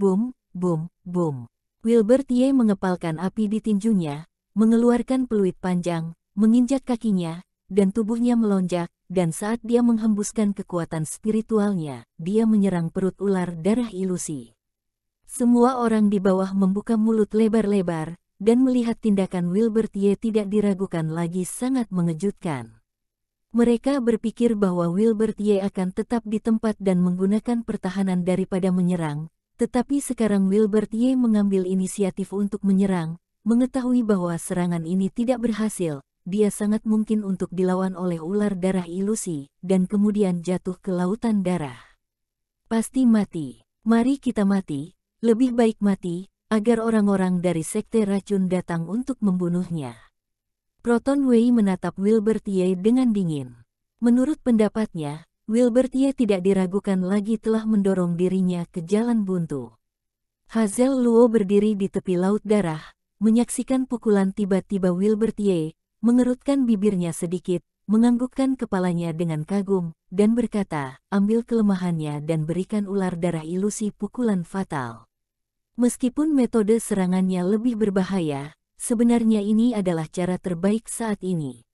Boom, boom, boom. Wilbert Ye mengepalkan api di tinjunya, mengeluarkan peluit panjang, menginjak kakinya, dan tubuhnya melonjak, dan saat dia menghembuskan kekuatan spiritualnya, dia menyerang perut ular darah ilusi. Semua orang di bawah membuka mulut lebar-lebar, dan melihat tindakan Wilbert Ye tidak diragukan lagi sangat mengejutkan. Mereka berpikir bahwa Wilbert Ye akan tetap di tempat dan menggunakan pertahanan daripada menyerang, tetapi sekarang Wilbert Y mengambil inisiatif untuk menyerang, mengetahui bahwa serangan ini tidak berhasil, dia sangat mungkin untuk dilawan oleh ular darah ilusi, dan kemudian jatuh ke lautan darah. Pasti mati. Mari kita mati, lebih baik mati, agar orang-orang dari sekte racun datang untuk membunuhnya. Proton Wei menatap Wilbert Y dengan dingin. Menurut pendapatnya, Wilbertia tidak diragukan lagi telah mendorong dirinya ke jalan buntu. Hazel Luo berdiri di tepi laut darah, menyaksikan pukulan tiba-tiba Wilbertie, mengerutkan bibirnya sedikit, menganggukkan kepalanya dengan kagum, dan berkata, ambil kelemahannya dan berikan ular darah ilusi pukulan fatal. Meskipun metode serangannya lebih berbahaya, sebenarnya ini adalah cara terbaik saat ini.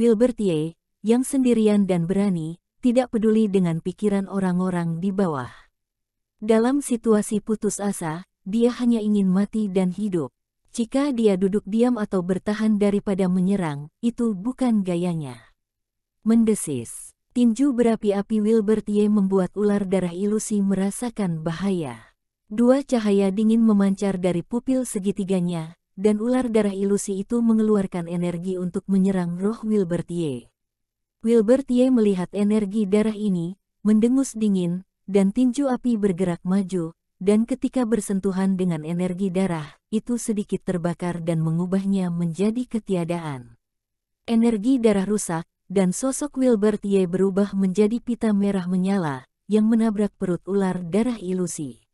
Wilbertie, yang sendirian dan berani, tidak peduli dengan pikiran orang-orang di bawah. Dalam situasi putus asa, dia hanya ingin mati dan hidup. Jika dia duduk diam atau bertahan daripada menyerang, itu bukan gayanya. Mendesis, tinju berapi-api Wilbertie membuat ular darah ilusi merasakan bahaya. Dua cahaya dingin memancar dari pupil segitiganya, dan ular darah ilusi itu mengeluarkan energi untuk menyerang roh Wilbertie. Wilbert Ye melihat energi darah ini, mendengus dingin, dan tinju api bergerak maju, dan ketika bersentuhan dengan energi darah, itu sedikit terbakar dan mengubahnya menjadi ketiadaan. Energi darah rusak, dan sosok Wilbert Ye berubah menjadi pita merah menyala, yang menabrak perut ular darah ilusi.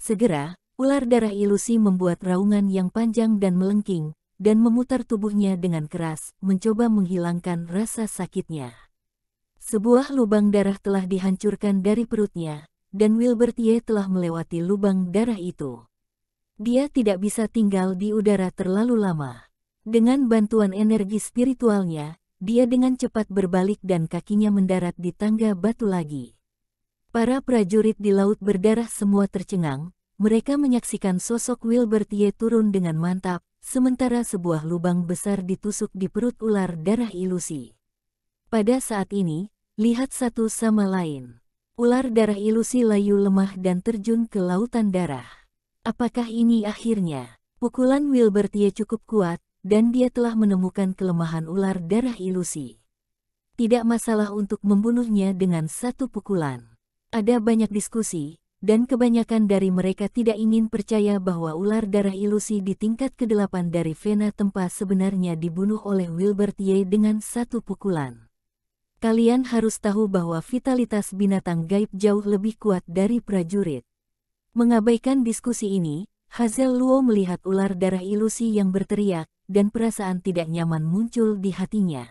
Segera, ular darah ilusi membuat raungan yang panjang dan melengking, dan memutar tubuhnya dengan keras, mencoba menghilangkan rasa sakitnya. Sebuah lubang darah telah dihancurkan dari perutnya, dan Wilbertie telah melewati lubang darah itu. Dia tidak bisa tinggal di udara terlalu lama. Dengan bantuan energi spiritualnya, dia dengan cepat berbalik dan kakinya mendarat di tangga batu lagi. Para prajurit di laut berdarah semua tercengang, mereka menyaksikan sosok Wilbertie turun dengan mantap, sementara sebuah lubang besar ditusuk di perut ular darah ilusi. Pada saat ini, lihat satu sama lain. Ular darah ilusi layu lemah dan terjun ke lautan darah. Apakah ini akhirnya? Pukulan Wilbertie cukup kuat, dan dia telah menemukan kelemahan ular darah ilusi. Tidak masalah untuk membunuhnya dengan satu pukulan. Ada banyak diskusi, dan kebanyakan dari mereka tidak ingin percaya bahwa ular darah ilusi di tingkat ke-8 dari Vena Tempa sebenarnya dibunuh oleh Wilbert Y dengan satu pukulan. Kalian harus tahu bahwa vitalitas binatang gaib jauh lebih kuat dari prajurit. Mengabaikan diskusi ini, Hazel Luo melihat ular darah ilusi yang berteriak, dan perasaan tidak nyaman muncul di hatinya.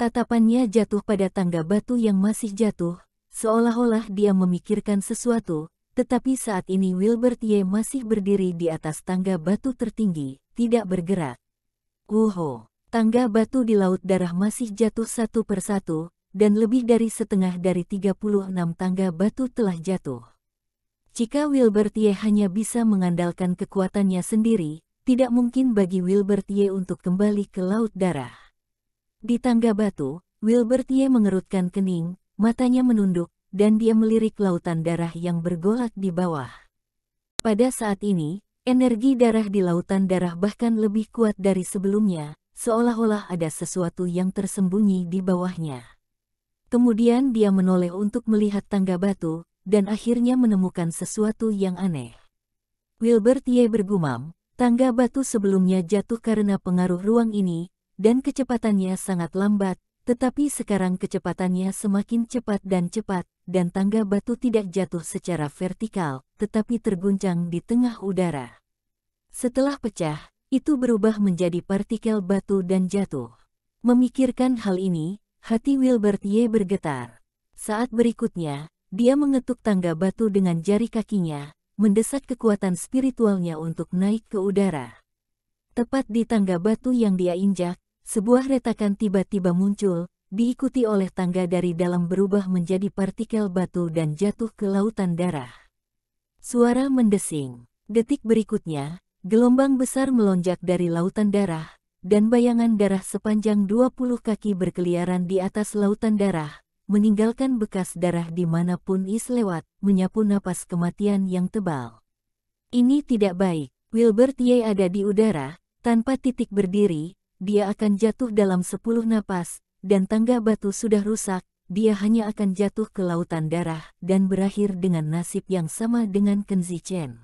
Tatapannya jatuh pada tangga batu yang masih jatuh, seolah-olah dia memikirkan sesuatu, tetapi saat ini Wilbert Ye masih berdiri di atas tangga batu tertinggi, tidak bergerak. Kuho, tangga batu di Laut Darah masih jatuh satu persatu, dan lebih dari setengah dari 36 tangga batu telah jatuh. Jika Wilbert Ye hanya bisa mengandalkan kekuatannya sendiri, tidak mungkin bagi Wilbert Ye untuk kembali ke Laut Darah. Di tangga batu, Wilbert Ye mengerutkan kening, matanya menunduk, dan dia melirik lautan darah yang bergolak di bawah. Pada saat ini, energi darah di lautan darah bahkan lebih kuat dari sebelumnya, seolah-olah ada sesuatu yang tersembunyi di bawahnya. Kemudian dia menoleh untuk melihat tangga batu, dan akhirnya menemukan sesuatu yang aneh. Wilbert Ye bergumam, tangga batu sebelumnya jatuh karena pengaruh ruang ini, dan kecepatannya sangat lambat, tetapi sekarang kecepatannya semakin cepat dan cepat, dan tangga batu tidak jatuh secara vertikal, tetapi terguncang di tengah udara. Setelah pecah, itu berubah menjadi partikel batu dan jatuh. Memikirkan hal ini, hati Wilbert Ye bergetar. Saat berikutnya, dia mengetuk tangga batu dengan jari kakinya, mendesak kekuatan spiritualnya untuk naik ke udara. Tepat di tangga batu yang dia injak, sebuah retakan tiba-tiba muncul, diikuti oleh tangga dari dalam berubah menjadi partikel batu dan jatuh ke lautan darah. Suara mendesing. Detik berikutnya, gelombang besar melonjak dari lautan darah, dan bayangan darah sepanjang 20 kaki berkeliaran di atas lautan darah, meninggalkan bekas darah dimanapun is lewat, menyapu napas kematian yang tebal. Ini tidak baik. Wilbert Ye ada di udara, tanpa titik berdiri, dia akan jatuh dalam sepuluh napas, dan tangga batu sudah rusak, dia hanya akan jatuh ke lautan darah dan berakhir dengan nasib yang sama dengan Kenzi Chen.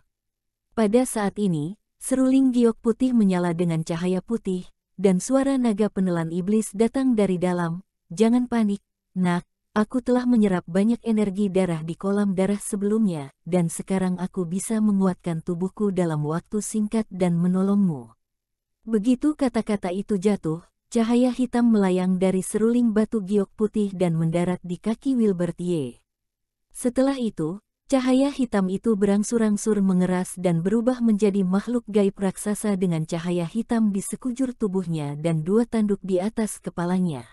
Pada saat ini, seruling giok putih menyala dengan cahaya putih, dan suara naga penelan iblis datang dari dalam. Jangan panik, nak, aku telah menyerap banyak energi darah di kolam darah sebelumnya, dan sekarang aku bisa menguatkan tubuhku dalam waktu singkat dan menolongmu. Begitu kata-kata itu jatuh, cahaya hitam melayang dari seruling batu giok putih dan mendarat di kaki Wilbert Ye. Setelah itu, cahaya hitam itu berangsur-angsur mengeras dan berubah menjadi makhluk gaib raksasa dengan cahaya hitam di sekujur tubuhnya dan dua tanduk di atas kepalanya.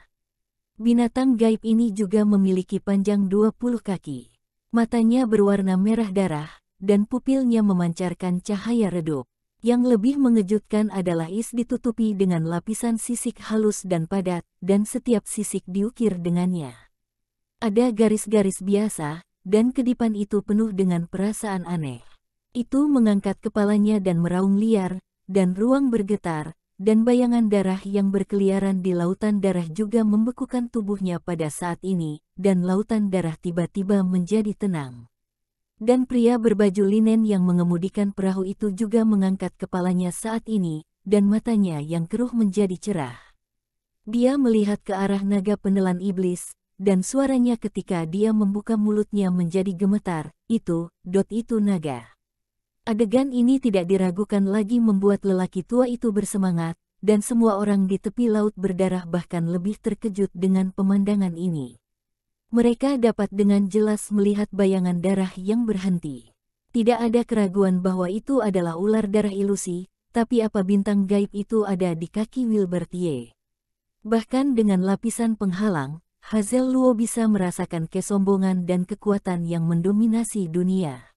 Binatang gaib ini juga memiliki panjang 20 kaki. Matanya berwarna merah darah, dan pupilnya memancarkan cahaya redup. Yang lebih mengejutkan adalah is ditutupi dengan lapisan sisik halus dan padat, dan setiap sisik diukir dengannya. Ada garis-garis biasa, dan kedipan itu penuh dengan perasaan aneh. Itu mengangkat kepalanya dan meraung liar, dan ruang bergetar, dan bayangan darah yang berkeliaran di lautan darah juga membekukan tubuhnya pada saat ini, dan lautan darah tiba-tiba menjadi tenang dan pria berbaju linen yang mengemudikan perahu itu juga mengangkat kepalanya saat ini, dan matanya yang keruh menjadi cerah. Dia melihat ke arah naga penelan iblis, dan suaranya ketika dia membuka mulutnya menjadi gemetar, itu, dot itu naga. Adegan ini tidak diragukan lagi membuat lelaki tua itu bersemangat, dan semua orang di tepi laut berdarah bahkan lebih terkejut dengan pemandangan ini mereka dapat dengan jelas melihat bayangan darah yang berhenti. Tidak ada keraguan bahwa itu adalah ular darah ilusi, tapi apa bintang gaib itu ada di kaki Wilbertier. Bahkan dengan lapisan penghalang, Hazel Luo bisa merasakan kesombongan dan kekuatan yang mendominasi dunia.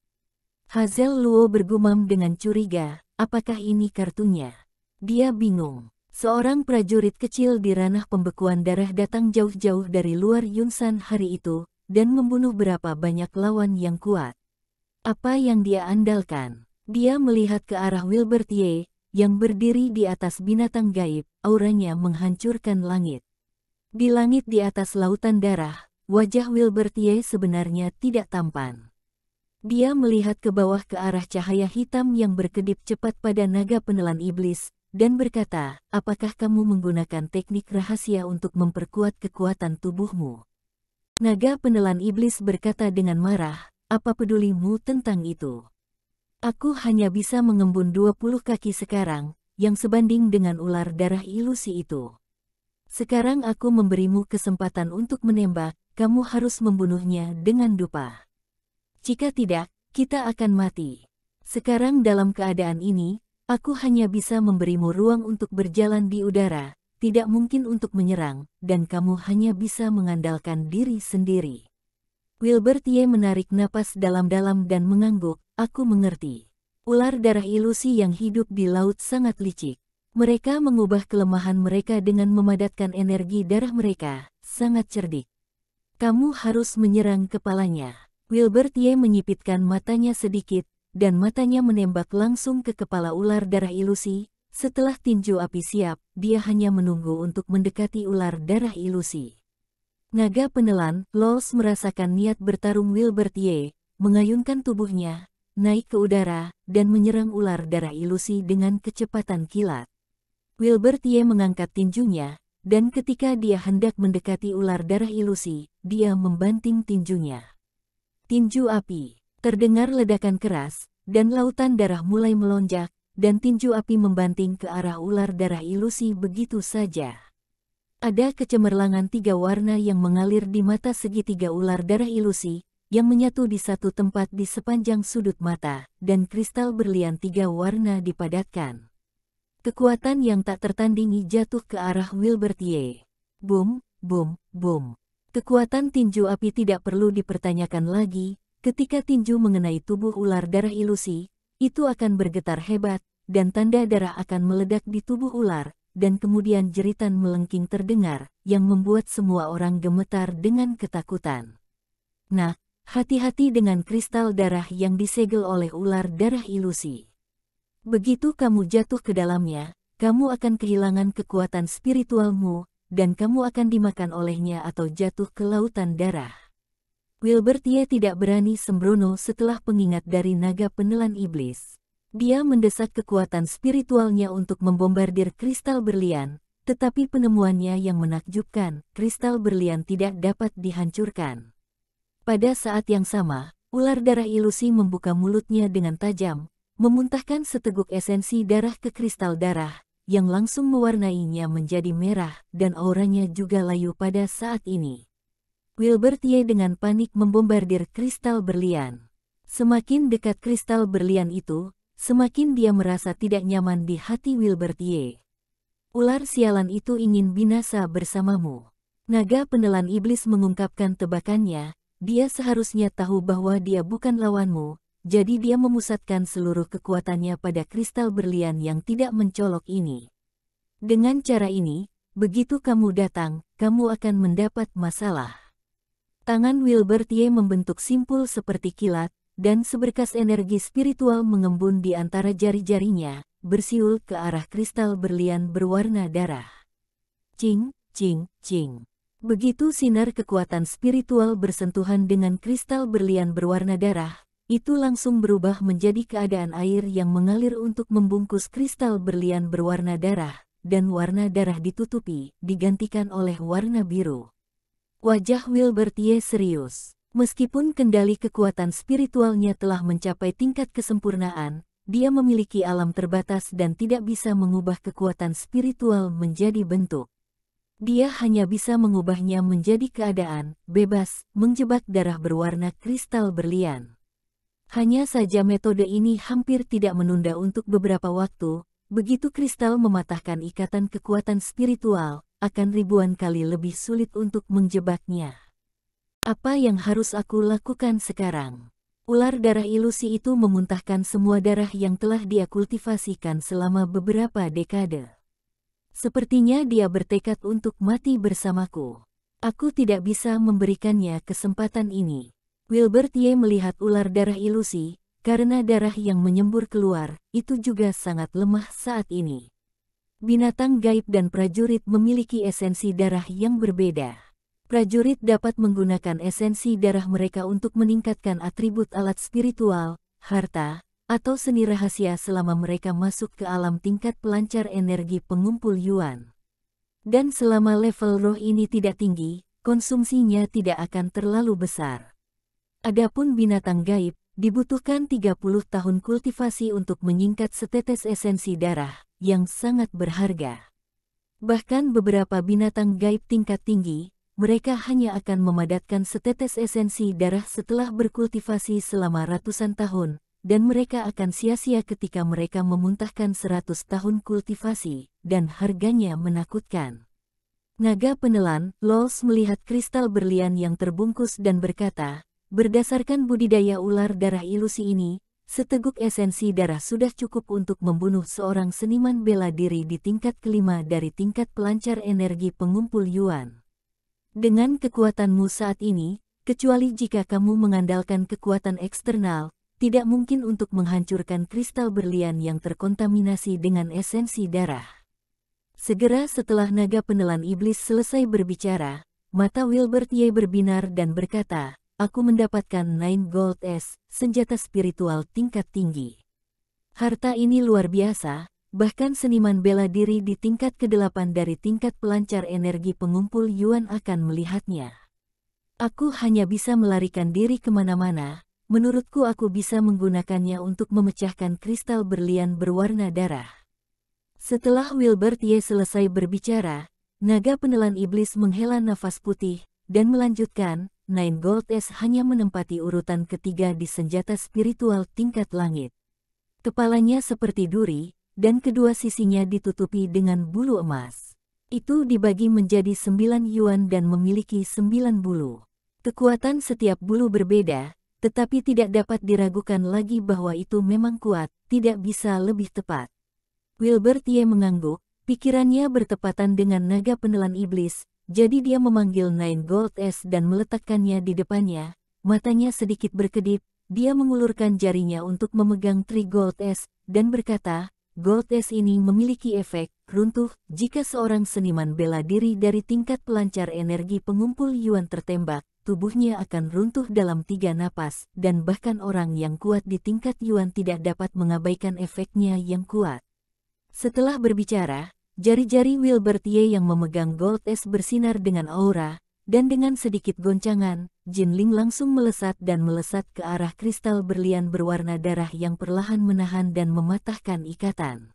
Hazel Luo bergumam dengan curiga, apakah ini kartunya? Dia bingung. Seorang prajurit kecil di ranah pembekuan darah datang jauh-jauh dari luar Yunsan hari itu dan membunuh berapa banyak lawan yang kuat. Apa yang dia andalkan? Dia melihat ke arah Wilbert Ye yang berdiri di atas binatang gaib, auranya menghancurkan langit. Di langit di atas lautan darah, wajah Wilbert Ye sebenarnya tidak tampan. Dia melihat ke bawah ke arah cahaya hitam yang berkedip cepat pada naga penelan iblis, dan berkata, apakah kamu menggunakan teknik rahasia untuk memperkuat kekuatan tubuhmu? Naga penelan iblis berkata dengan marah, apa pedulimu tentang itu? Aku hanya bisa mengembun 20 kaki sekarang, yang sebanding dengan ular darah ilusi itu. Sekarang aku memberimu kesempatan untuk menembak, kamu harus membunuhnya dengan dupa. Jika tidak, kita akan mati. Sekarang dalam keadaan ini, Aku hanya bisa memberimu ruang untuk berjalan di udara, tidak mungkin untuk menyerang, dan kamu hanya bisa mengandalkan diri sendiri. Wilbert Ye menarik napas dalam-dalam dan mengangguk, aku mengerti. Ular darah ilusi yang hidup di laut sangat licik. Mereka mengubah kelemahan mereka dengan memadatkan energi darah mereka, sangat cerdik. Kamu harus menyerang kepalanya. Wilbert Ye menyipitkan matanya sedikit, dan matanya menembak langsung ke kepala ular darah ilusi. Setelah tinju api siap, dia hanya menunggu untuk mendekati ular darah ilusi. Naga penelan, Lols merasakan niat bertarung Wilbert Ye, mengayunkan tubuhnya, naik ke udara, dan menyerang ular darah ilusi dengan kecepatan kilat. Wilbert Ye mengangkat tinjunya, dan ketika dia hendak mendekati ular darah ilusi, dia membanting tinjunya. Tinju api Terdengar ledakan keras, dan lautan darah mulai melonjak, dan tinju api membanting ke arah ular darah ilusi begitu saja. Ada kecemerlangan tiga warna yang mengalir di mata segitiga ular darah ilusi, yang menyatu di satu tempat di sepanjang sudut mata, dan kristal berlian tiga warna dipadatkan. Kekuatan yang tak tertandingi jatuh ke arah wilbert Ye. Boom, boom, boom. Kekuatan tinju api tidak perlu dipertanyakan lagi, Ketika tinju mengenai tubuh ular darah ilusi, itu akan bergetar hebat, dan tanda darah akan meledak di tubuh ular, dan kemudian jeritan melengking terdengar, yang membuat semua orang gemetar dengan ketakutan. Nah, hati-hati dengan kristal darah yang disegel oleh ular darah ilusi. Begitu kamu jatuh ke dalamnya, kamu akan kehilangan kekuatan spiritualmu, dan kamu akan dimakan olehnya atau jatuh ke lautan darah. Wilbert Ye tidak berani sembrono setelah pengingat dari naga penelan iblis. Dia mendesak kekuatan spiritualnya untuk membombardir kristal berlian, tetapi penemuannya yang menakjubkan, kristal berlian tidak dapat dihancurkan. Pada saat yang sama, ular darah ilusi membuka mulutnya dengan tajam, memuntahkan seteguk esensi darah ke kristal darah, yang langsung mewarnainya menjadi merah, dan auranya juga layu pada saat ini. Wilbert Ye dengan panik membombardir kristal berlian. Semakin dekat kristal berlian itu, semakin dia merasa tidak nyaman di hati Wilbert Ye. Ular sialan itu ingin binasa bersamamu. Naga penelan iblis mengungkapkan tebakannya, dia seharusnya tahu bahwa dia bukan lawanmu, jadi dia memusatkan seluruh kekuatannya pada kristal berlian yang tidak mencolok ini. Dengan cara ini, begitu kamu datang, kamu akan mendapat masalah. Tangan Wilbertie membentuk simpul seperti kilat, dan seberkas energi spiritual mengembun di antara jari-jarinya, bersiul ke arah kristal berlian berwarna darah. Cing, cing, cing. Begitu sinar kekuatan spiritual bersentuhan dengan kristal berlian berwarna darah, itu langsung berubah menjadi keadaan air yang mengalir untuk membungkus kristal berlian berwarna darah, dan warna darah ditutupi, digantikan oleh warna biru. Wajah Wilbertie serius. Meskipun kendali kekuatan spiritualnya telah mencapai tingkat kesempurnaan, dia memiliki alam terbatas dan tidak bisa mengubah kekuatan spiritual menjadi bentuk. Dia hanya bisa mengubahnya menjadi keadaan, bebas, menjebak darah berwarna kristal berlian. Hanya saja metode ini hampir tidak menunda untuk beberapa waktu, begitu kristal mematahkan ikatan kekuatan spiritual, akan ribuan kali lebih sulit untuk menjebaknya. Apa yang harus aku lakukan sekarang? Ular darah ilusi itu memuntahkan semua darah yang telah dia kultivasikan selama beberapa dekade. Sepertinya dia bertekad untuk mati bersamaku. Aku tidak bisa memberikannya kesempatan ini. Wilbert Ye melihat ular darah ilusi, karena darah yang menyembur keluar, itu juga sangat lemah saat ini. Binatang gaib dan prajurit memiliki esensi darah yang berbeda. Prajurit dapat menggunakan esensi darah mereka untuk meningkatkan atribut alat spiritual, harta, atau seni rahasia selama mereka masuk ke alam tingkat pelancar energi pengumpul yuan. Dan selama level roh ini tidak tinggi, konsumsinya tidak akan terlalu besar. Adapun binatang gaib, dibutuhkan 30 tahun kultivasi untuk menyingkat setetes esensi darah, yang sangat berharga. Bahkan beberapa binatang gaib tingkat tinggi, mereka hanya akan memadatkan setetes esensi darah setelah berkultivasi selama ratusan tahun, dan mereka akan sia-sia ketika mereka memuntahkan seratus tahun kultivasi, dan harganya menakutkan. Naga penelan, Lols melihat kristal berlian yang terbungkus dan berkata, berdasarkan budidaya ular darah ilusi ini, Seteguk esensi darah sudah cukup untuk membunuh seorang seniman bela diri di tingkat kelima dari tingkat pelancar energi pengumpul yuan. Dengan kekuatanmu saat ini, kecuali jika kamu mengandalkan kekuatan eksternal, tidak mungkin untuk menghancurkan kristal berlian yang terkontaminasi dengan esensi darah. Segera setelah naga penelan iblis selesai berbicara, mata Wilbert Ye berbinar dan berkata, aku mendapatkan Nine Gold S, senjata spiritual tingkat tinggi. Harta ini luar biasa, bahkan seniman bela diri di tingkat ke-8 dari tingkat pelancar energi pengumpul Yuan akan melihatnya. Aku hanya bisa melarikan diri kemana-mana, menurutku aku bisa menggunakannya untuk memecahkan kristal berlian berwarna darah. Setelah Wilbert Ye selesai berbicara, naga penelan iblis menghela nafas putih, dan melanjutkan, Nine Gold S hanya menempati urutan ketiga di senjata spiritual tingkat langit. Kepalanya seperti duri, dan kedua sisinya ditutupi dengan bulu emas. Itu dibagi menjadi sembilan yuan dan memiliki sembilan bulu. Kekuatan setiap bulu berbeda, tetapi tidak dapat diragukan lagi bahwa itu memang kuat, tidak bisa lebih tepat. Wilbert Ye mengangguk, pikirannya bertepatan dengan naga penelan iblis, jadi dia memanggil Nine Gold S dan meletakkannya di depannya, matanya sedikit berkedip, dia mengulurkan jarinya untuk memegang Tri Gold S, dan berkata, Gold S ini memiliki efek runtuh jika seorang seniman bela diri dari tingkat pelancar energi pengumpul yuan tertembak, tubuhnya akan runtuh dalam tiga napas, dan bahkan orang yang kuat di tingkat Yuan tidak dapat mengabaikan efeknya yang kuat. Setelah berbicara, Jari-jari Wilbert Ye yang memegang gold es bersinar dengan aura, dan dengan sedikit goncangan, Jin Ling langsung melesat dan melesat ke arah kristal berlian berwarna darah yang perlahan menahan dan mematahkan ikatan.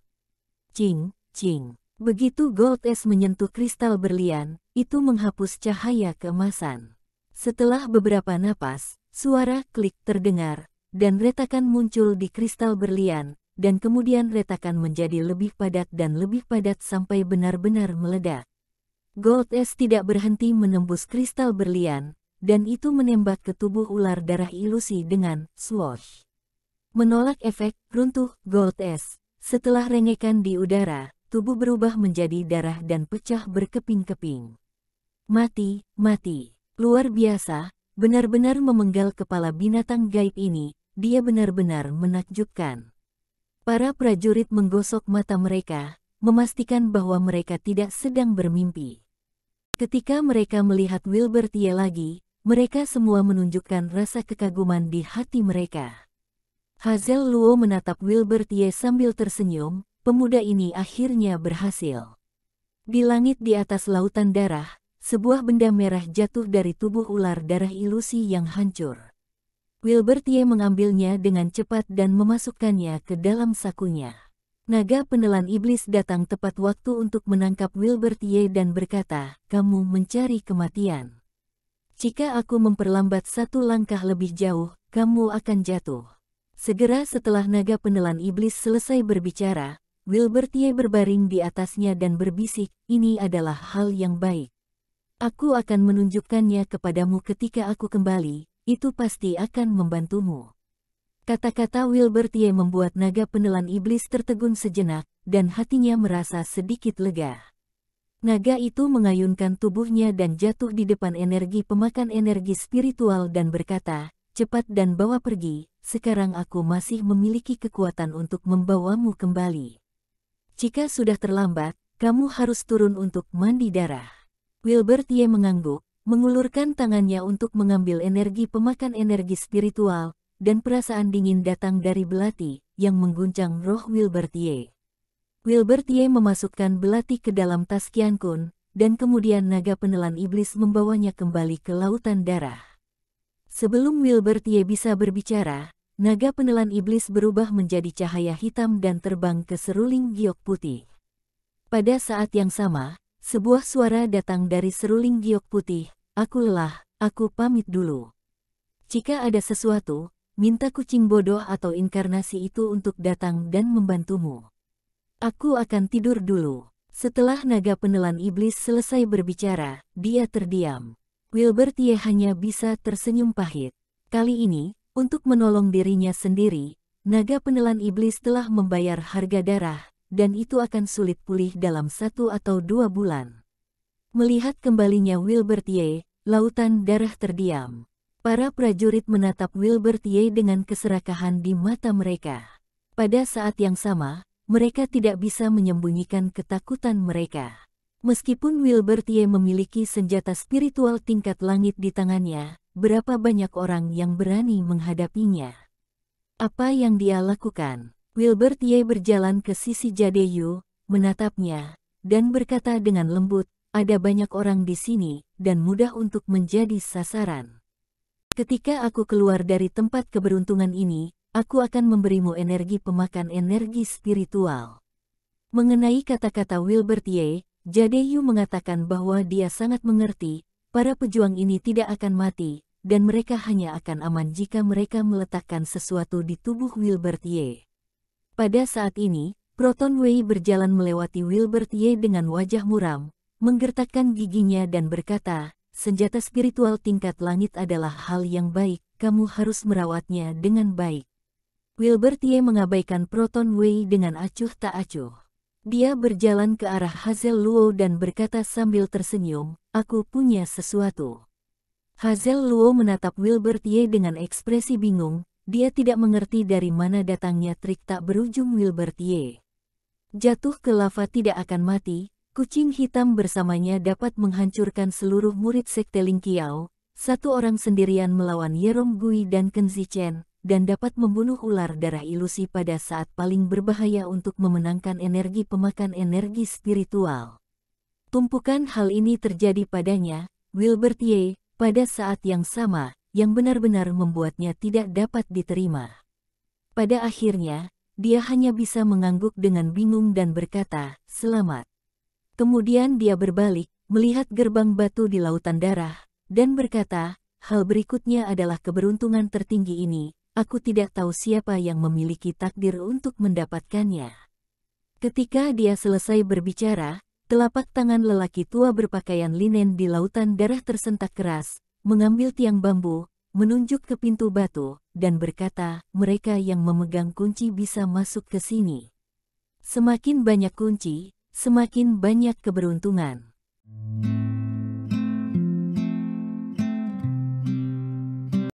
Cing, cing. Begitu gold es menyentuh kristal berlian, itu menghapus cahaya keemasan. Setelah beberapa napas, suara klik terdengar, dan retakan muncul di kristal berlian, dan kemudian retakan menjadi lebih padat dan lebih padat sampai benar-benar meledak. Gold S tidak berhenti menembus kristal berlian, dan itu menembak ke tubuh ular darah ilusi dengan swash. Menolak efek, runtuh, Gold S. Setelah rengekan di udara, tubuh berubah menjadi darah dan pecah berkeping-keping. Mati, mati. Luar biasa, benar-benar memenggal kepala binatang gaib ini, dia benar-benar menakjubkan. Para prajurit menggosok mata mereka, memastikan bahwa mereka tidak sedang bermimpi. Ketika mereka melihat Wilbertie lagi, mereka semua menunjukkan rasa kekaguman di hati mereka. Hazel Luo menatap Wilbertie sambil tersenyum, pemuda ini akhirnya berhasil. Di langit di atas lautan darah, sebuah benda merah jatuh dari tubuh ular darah ilusi yang hancur. Wilbertie mengambilnya dengan cepat dan memasukkannya ke dalam sakunya. Naga penelan iblis datang tepat waktu untuk menangkap Wilbertie dan berkata, kamu mencari kematian. Jika aku memperlambat satu langkah lebih jauh, kamu akan jatuh. Segera setelah naga penelan iblis selesai berbicara, Wilbertie berbaring di atasnya dan berbisik, ini adalah hal yang baik. Aku akan menunjukkannya kepadamu ketika aku kembali, itu pasti akan membantumu. Kata-kata Wilbertie membuat naga penelan iblis tertegun sejenak, dan hatinya merasa sedikit lega. Naga itu mengayunkan tubuhnya dan jatuh di depan energi pemakan energi spiritual dan berkata, cepat dan bawa pergi, sekarang aku masih memiliki kekuatan untuk membawamu kembali. Jika sudah terlambat, kamu harus turun untuk mandi darah. Wilbertie mengangguk, mengulurkan tangannya untuk mengambil energi pemakan energi spiritual, dan perasaan dingin datang dari belati, yang mengguncang roh Wilbertie. Wilbertie memasukkan belati ke dalam tas Kian Kun, dan kemudian naga penelan iblis membawanya kembali ke lautan darah. Sebelum Wilbertie bisa berbicara, naga penelan iblis berubah menjadi cahaya hitam dan terbang ke seruling giok putih. Pada saat yang sama, sebuah suara datang dari seruling giok putih, aku lelah, aku pamit dulu. Jika ada sesuatu, minta kucing bodoh atau inkarnasi itu untuk datang dan membantumu. Aku akan tidur dulu. Setelah naga penelan iblis selesai berbicara, dia terdiam. Wilbertie hanya bisa tersenyum pahit. Kali ini, untuk menolong dirinya sendiri, naga penelan iblis telah membayar harga darah dan itu akan sulit pulih dalam satu atau dua bulan. Melihat kembalinya Wilbert Wilbertier, lautan darah terdiam. Para prajurit menatap Wilbert Wilbertier dengan keserakahan di mata mereka. Pada saat yang sama, mereka tidak bisa menyembunyikan ketakutan mereka. Meskipun Wilbert Wilbertier memiliki senjata spiritual tingkat langit di tangannya, berapa banyak orang yang berani menghadapinya? Apa yang dia lakukan? Wilbert Ye berjalan ke sisi Jadeyu, menatapnya, dan berkata dengan lembut, ada banyak orang di sini, dan mudah untuk menjadi sasaran. Ketika aku keluar dari tempat keberuntungan ini, aku akan memberimu energi pemakan energi spiritual. Mengenai kata-kata Wilbert Ye, Jadeyu mengatakan bahwa dia sangat mengerti, para pejuang ini tidak akan mati, dan mereka hanya akan aman jika mereka meletakkan sesuatu di tubuh Wilbert Ye. Pada saat ini, Proton Wei berjalan melewati Wilbert Ye dengan wajah muram, menggertakkan giginya dan berkata, senjata spiritual tingkat langit adalah hal yang baik, kamu harus merawatnya dengan baik. Wilbert Ye mengabaikan Proton Wei dengan acuh tak acuh. Dia berjalan ke arah Hazel Luo dan berkata sambil tersenyum, aku punya sesuatu. Hazel Luo menatap Wilbert Ye dengan ekspresi bingung, dia tidak mengerti dari mana datangnya trik tak berujung Ye. Jatuh ke lava tidak akan mati, kucing hitam bersamanya dapat menghancurkan seluruh murid sekte Ling Kiao, satu orang sendirian melawan Yerong Gui dan Kenzi Chen, dan dapat membunuh ular darah ilusi pada saat paling berbahaya untuk memenangkan energi pemakan energi spiritual. Tumpukan hal ini terjadi padanya, Ye, pada saat yang sama, yang benar-benar membuatnya tidak dapat diterima. Pada akhirnya, dia hanya bisa mengangguk dengan bingung dan berkata, selamat. Kemudian dia berbalik, melihat gerbang batu di lautan darah, dan berkata, hal berikutnya adalah keberuntungan tertinggi ini, aku tidak tahu siapa yang memiliki takdir untuk mendapatkannya. Ketika dia selesai berbicara, telapak tangan lelaki tua berpakaian linen di lautan darah tersentak keras, mengambil tiang bambu, menunjuk ke pintu batu, dan berkata, mereka yang memegang kunci bisa masuk ke sini. Semakin banyak kunci, semakin banyak keberuntungan.